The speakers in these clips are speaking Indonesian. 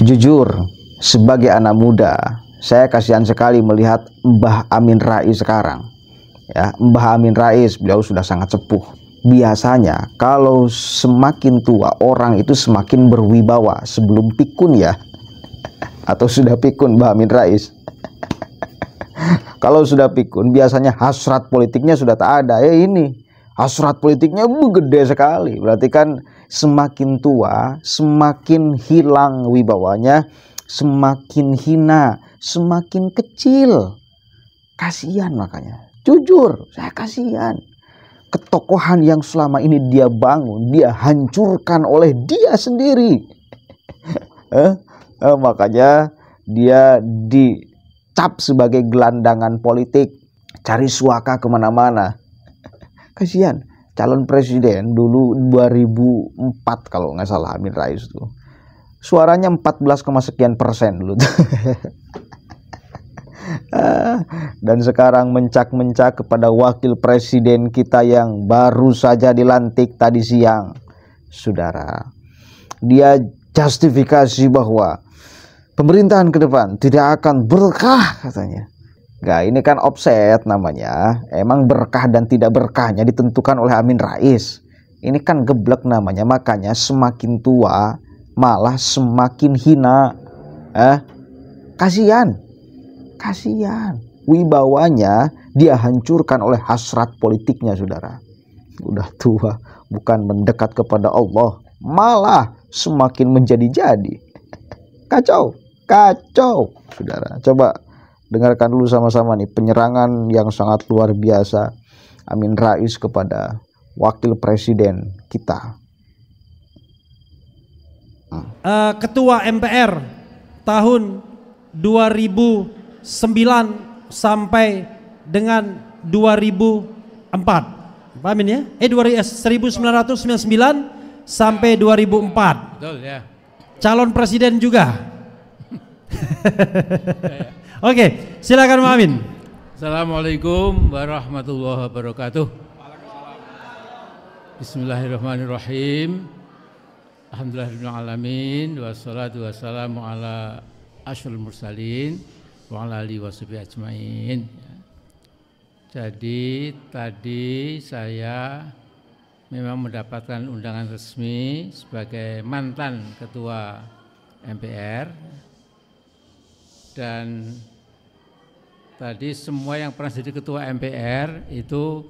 Jujur, sebagai anak muda, saya kasihan sekali melihat Mbah Amin Rais sekarang. Ya, Mbah Amin Rais beliau sudah sangat sepuh. Biasanya kalau semakin tua orang itu semakin berwibawa sebelum pikun ya. Atau sudah pikun Mbah Amin Rais. kalau sudah pikun biasanya hasrat politiknya sudah tak ada. Ya ini Asurat ah, politiknya gede sekali. Berarti kan semakin tua, semakin hilang wibawanya, semakin hina, semakin kecil. Kasihan makanya. Jujur, saya kasihan. Ketokohan yang selama ini dia bangun, dia hancurkan oleh dia sendiri. Eh, eh, makanya dia dicap sebagai gelandangan politik, cari suaka kemana-mana kasihan calon presiden dulu 2004 kalau nggak salah Amin Rais tuh suaranya 14, sekian persen dulu ah, dan sekarang mencak-mencak kepada wakil presiden kita yang baru saja dilantik tadi siang saudara dia justifikasi bahwa pemerintahan ke depan tidak akan berkah katanya Nah, ini kan offset namanya. Emang berkah dan tidak berkahnya ditentukan oleh Amin Rais. Ini kan geblek namanya. Makanya semakin tua malah semakin hina. Eh, kasihan. Kasihan. Wibawanya dia hancurkan oleh hasrat politiknya, Saudara. Udah tua, bukan mendekat kepada Allah, malah semakin menjadi-jadi. Kacau, kacau, Saudara. Coba dengarkan dulu sama-sama nih penyerangan yang sangat luar biasa Amin Rais kepada wakil presiden kita. Uh, Ketua MPR tahun 2009 sampai dengan 2004. Pak Amin ya? Eh 1999 eh, sampai 2004. Betul ya. Calon presiden juga. Oke, okay, silakan Mamin. Assalamualaikum warahmatullahi wabarakatuh. Bismillahirrahmanirrahim. Alhamdulillahirobbilalamin. Wassalatu wassalamu ala asyul mursalin wa ala alihi ajmain. Jadi tadi saya memang mendapatkan undangan resmi sebagai mantan ketua MPR dan tadi semua yang pernah jadi ketua MPR itu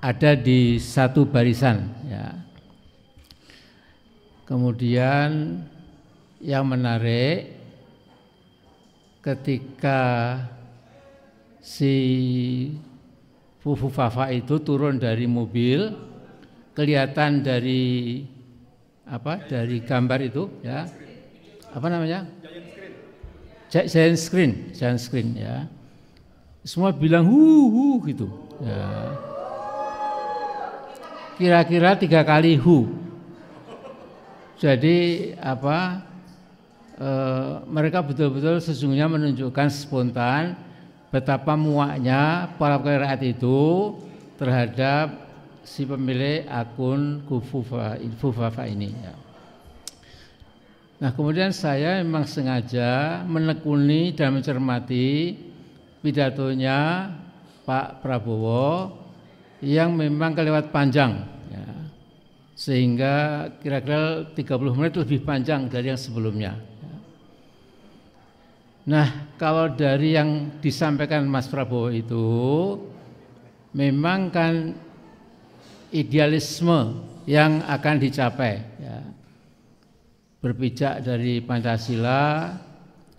ada di satu barisan ya. Kemudian yang menarik ketika si Fufu Fafa itu turun dari mobil kelihatan dari apa dari gambar itu ya apa namanya giant screen, giant screen ya. Semua bilang hu hu gitu. Ya. Kira-kira tiga kali hu. Jadi apa? E, mereka betul-betul sesungguhnya menunjukkan spontan betapa muaknya para keraat itu terhadap si pemilik akun Kufufa Infufafa ini. Ya. Nah kemudian saya memang sengaja menekuni dan mencermati pidatonya Pak Prabowo yang memang kelewat panjang ya. sehingga kira-kira 30 menit lebih panjang dari yang sebelumnya. Ya. Nah kalau dari yang disampaikan Mas Prabowo itu memang kan idealisme yang akan dicapai. Ya berpijak dari Pancasila,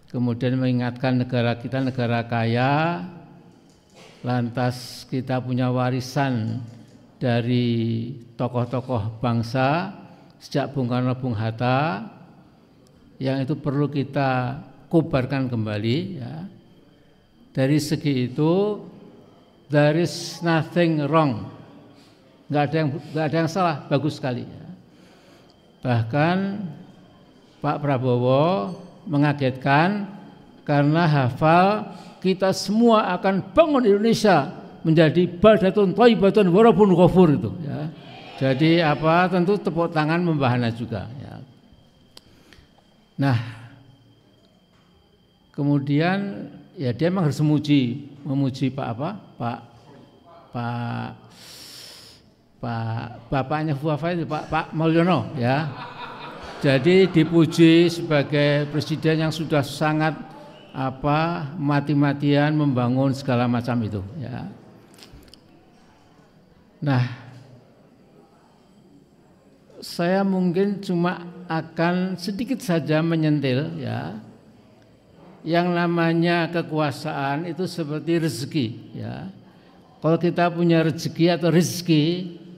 kemudian mengingatkan negara kita negara kaya, lantas kita punya warisan dari tokoh-tokoh bangsa sejak Bung Karno Bung Hatta yang itu perlu kita kubarkan kembali ya. Dari segi itu there is nothing wrong. Enggak ada yang enggak ada yang salah, bagus sekali ya. Bahkan Pak Prabowo mengagetkan karena hafal kita semua akan bangun Indonesia menjadi badatun thayyibatun warabun ghafur itu ya. Jadi apa tentu tepuk tangan membahana juga ya. Nah, kemudian ya dia memang harus memuji memuji Pak apa? Pak Pak Pak bapaknya Fuafa itu Pak Pak Mulyono ya. Jadi dipuji sebagai presiden yang sudah sangat apa mati-matian membangun segala macam itu ya. Nah, saya mungkin cuma akan sedikit saja menyentil ya. Yang namanya kekuasaan itu seperti rezeki ya. Kalau kita punya rezeki atau rezeki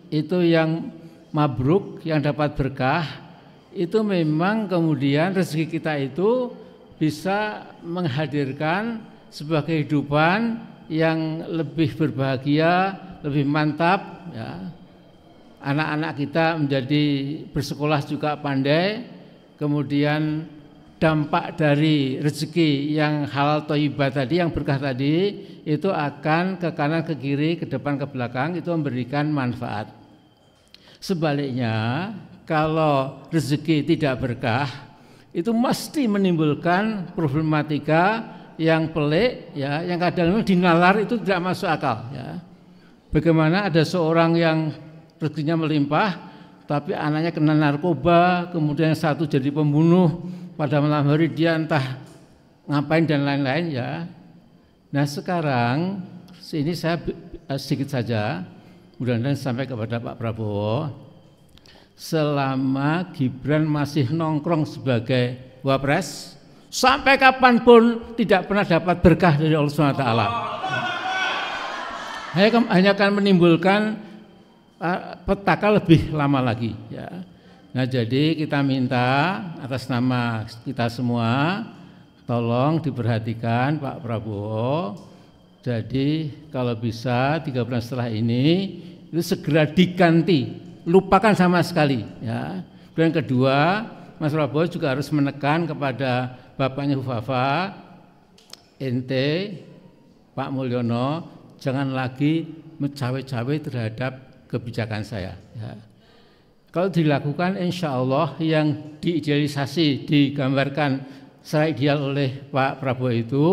itu yang mabruk yang dapat berkah itu memang kemudian rezeki kita itu bisa menghadirkan sebuah kehidupan yang lebih berbahagia, lebih mantap ya. Anak-anak kita menjadi bersekolah juga pandai, kemudian dampak dari rezeki yang halal toibah tadi, yang berkah tadi, itu akan ke kanan, ke kiri, ke depan, ke belakang, itu memberikan manfaat. Sebaliknya, kalau rezeki tidak berkah itu mesti menimbulkan problematika yang pelik ya yang kadang-kadang dinalar itu tidak masuk akal ya. Bagaimana ada seorang yang rezekinya melimpah tapi anaknya kena narkoba, kemudian satu jadi pembunuh, pada malam hari dia entah ngapain dan lain-lain ya. Nah sekarang ini saya eh, sedikit saja, mudah-mudahan sampai kepada Pak Prabowo selama Gibran masih nongkrong sebagai wapres sampai kapanpun tidak pernah dapat berkah dari Allah Subhanahu SWT. Hanya akan menimbulkan ah, petaka lebih lama lagi. Ya. Nah jadi kita minta atas nama kita semua tolong diperhatikan Pak Prabowo. Jadi kalau bisa tiga bulan setelah ini itu segera diganti lupakan sama sekali ya. Dan kedua, Mas Prabowo juga harus menekan kepada bapaknya Hufafa, ente, Pak Mulyono, jangan lagi mencawe-cawe terhadap kebijakan saya. Ya. Kalau dilakukan, insya Allah yang diidealisasi, digambarkan secara ideal oleh Pak Prabowo itu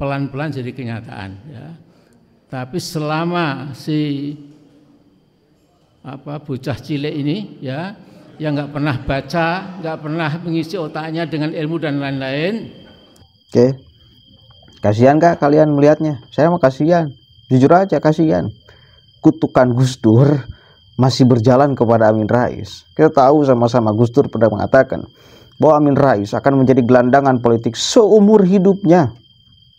pelan-pelan jadi kenyataan. Ya. Tapi selama si apa bocah cilik ini ya yang nggak pernah baca, nggak pernah mengisi otaknya dengan ilmu dan lain-lain. Oke. Kasihan kak kalian melihatnya? Saya mau kasihan. Jujur aja kasihan. Kutukan Gus Dur masih berjalan kepada Amin Rais. Kita tahu sama-sama Gus Dur pernah mengatakan bahwa Amin Rais akan menjadi gelandangan politik seumur hidupnya.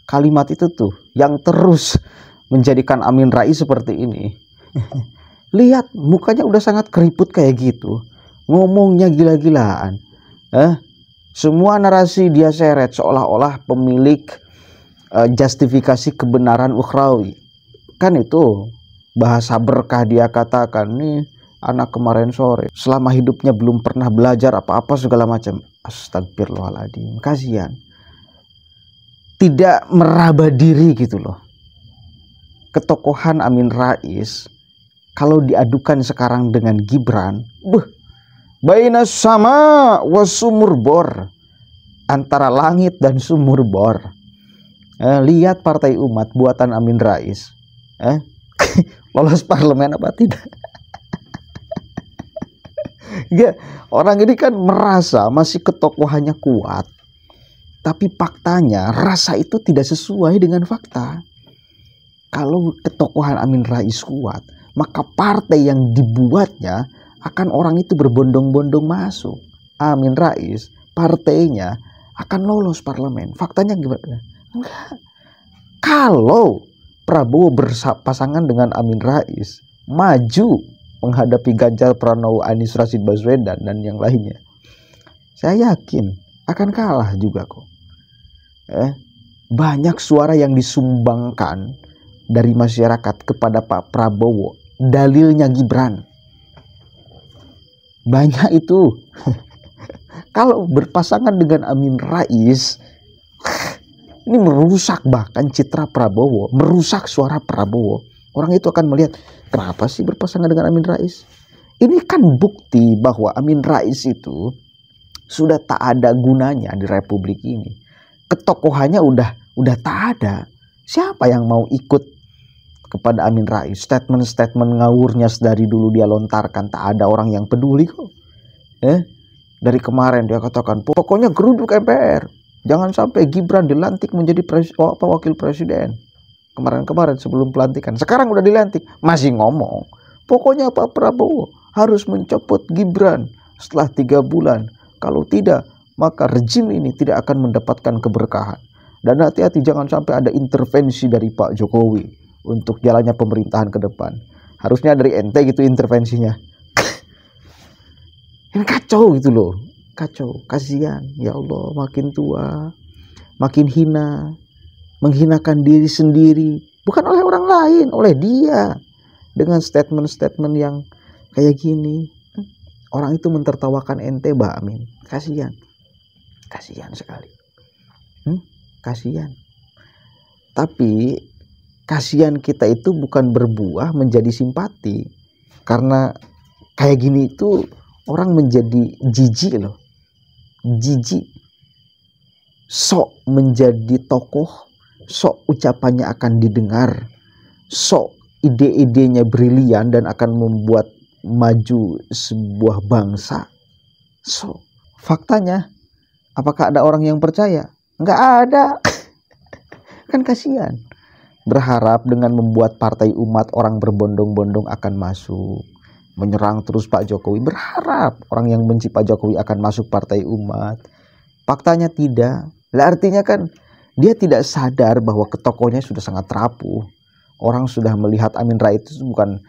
Kalimat itu tuh yang terus menjadikan Amin Rais seperti ini. Lihat mukanya udah sangat keriput kayak gitu. Ngomongnya gila-gilaan. Eh, semua narasi dia seret seolah-olah pemilik uh, justifikasi kebenaran ukhrawi. Kan itu bahasa berkah dia katakan nih anak kemarin sore selama hidupnya belum pernah belajar apa-apa segala macam astagfirullahaladzim kasihan tidak meraba diri gitu loh ketokohan Amin Rais kalau diadukan sekarang dengan Gibran, buh, baina sama wasumur bor antara langit dan sumur bor. Eh, lihat partai umat buatan Amin Rais, eh, lolos parlemen apa tidak? Gak, iya, orang ini kan merasa masih ketokohannya kuat, tapi faktanya rasa itu tidak sesuai dengan fakta. Kalau ketokohan Amin Rais kuat, maka partai yang dibuatnya akan orang itu berbondong-bondong masuk. Amin Rais, partainya akan lolos parlemen. Faktanya gimana? Enggak. Kalau Prabowo berpasangan dengan Amin Rais, maju menghadapi Ganjar Pranowo Anies Rashid Baswedan dan yang lainnya. Saya yakin akan kalah juga kok. Eh, banyak suara yang disumbangkan dari masyarakat kepada Pak Prabowo dalilnya Gibran. Banyak itu. Kalau berpasangan dengan Amin Rais, ini merusak bahkan citra Prabowo, merusak suara Prabowo. Orang itu akan melihat, kenapa sih berpasangan dengan Amin Rais? Ini kan bukti bahwa Amin Rais itu sudah tak ada gunanya di republik ini. Ketokohannya udah udah tak ada. Siapa yang mau ikut kepada Amin Rais. Statement-statement ngawurnya dari dulu dia lontarkan tak ada orang yang peduli kok. Eh? Dari kemarin dia katakan pokoknya geruduk MPR. Jangan sampai Gibran dilantik menjadi pres oh, apa, wakil presiden. Kemarin-kemarin sebelum pelantikan. Sekarang udah dilantik masih ngomong. Pokoknya Pak Prabowo harus mencopot Gibran setelah tiga bulan. Kalau tidak maka rejim ini tidak akan mendapatkan keberkahan. Dan hati-hati jangan sampai ada intervensi dari Pak Jokowi untuk jalannya pemerintahan ke depan. Harusnya dari ente gitu intervensinya. Ini kacau gitu loh. Kacau, kasihan. Ya Allah, makin tua, makin hina, menghinakan diri sendiri, bukan oleh orang lain, oleh dia. Dengan statement-statement yang kayak gini, orang itu mentertawakan ente, Mbak Amin. Kasihan. Kasihan sekali. Hmm? Kasihan. Tapi kasihan kita itu bukan berbuah menjadi simpati karena kayak gini itu orang menjadi jijik loh jijik sok menjadi tokoh sok ucapannya akan didengar sok ide-idenya brilian dan akan membuat maju sebuah bangsa so faktanya apakah ada orang yang percaya nggak ada kan kasihan berharap dengan membuat partai umat orang berbondong-bondong akan masuk menyerang terus Pak Jokowi berharap orang yang benci Pak Jokowi akan masuk partai umat faktanya tidak lah artinya kan dia tidak sadar bahwa ketokohnya sudah sangat rapuh orang sudah melihat Amin Rais itu bukan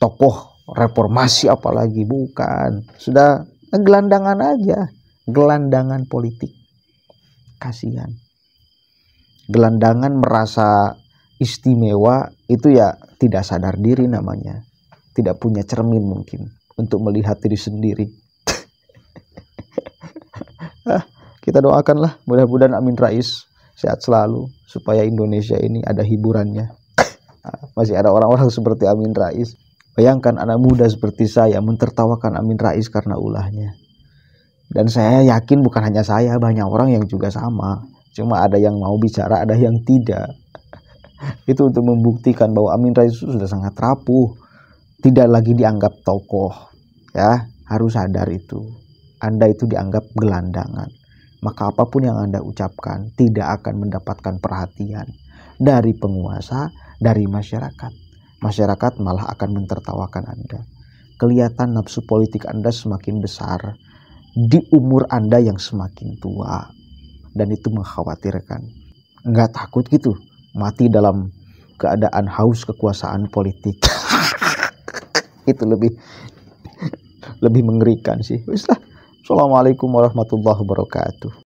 tokoh reformasi apalagi bukan sudah gelandangan aja gelandangan politik kasihan gelandangan merasa istimewa itu ya tidak sadar diri namanya tidak punya cermin mungkin untuk melihat diri sendiri ah, kita doakanlah mudah-mudahan Amin Rais sehat selalu supaya Indonesia ini ada hiburannya ah, masih ada orang-orang seperti Amin Rais bayangkan anak muda seperti saya mentertawakan Amin Rais karena ulahnya dan saya yakin bukan hanya saya banyak orang yang juga sama cuma ada yang mau bicara ada yang tidak itu untuk membuktikan bahwa Amin Rais sudah sangat rapuh tidak lagi dianggap tokoh ya harus sadar itu Anda itu dianggap gelandangan maka apapun yang Anda ucapkan tidak akan mendapatkan perhatian dari penguasa dari masyarakat masyarakat malah akan mentertawakan Anda kelihatan nafsu politik Anda semakin besar di umur Anda yang semakin tua dan itu mengkhawatirkan nggak takut gitu mati dalam keadaan haus kekuasaan politik itu lebih lebih mengerikan sih. Wislah. Assalamualaikum warahmatullahi wabarakatuh.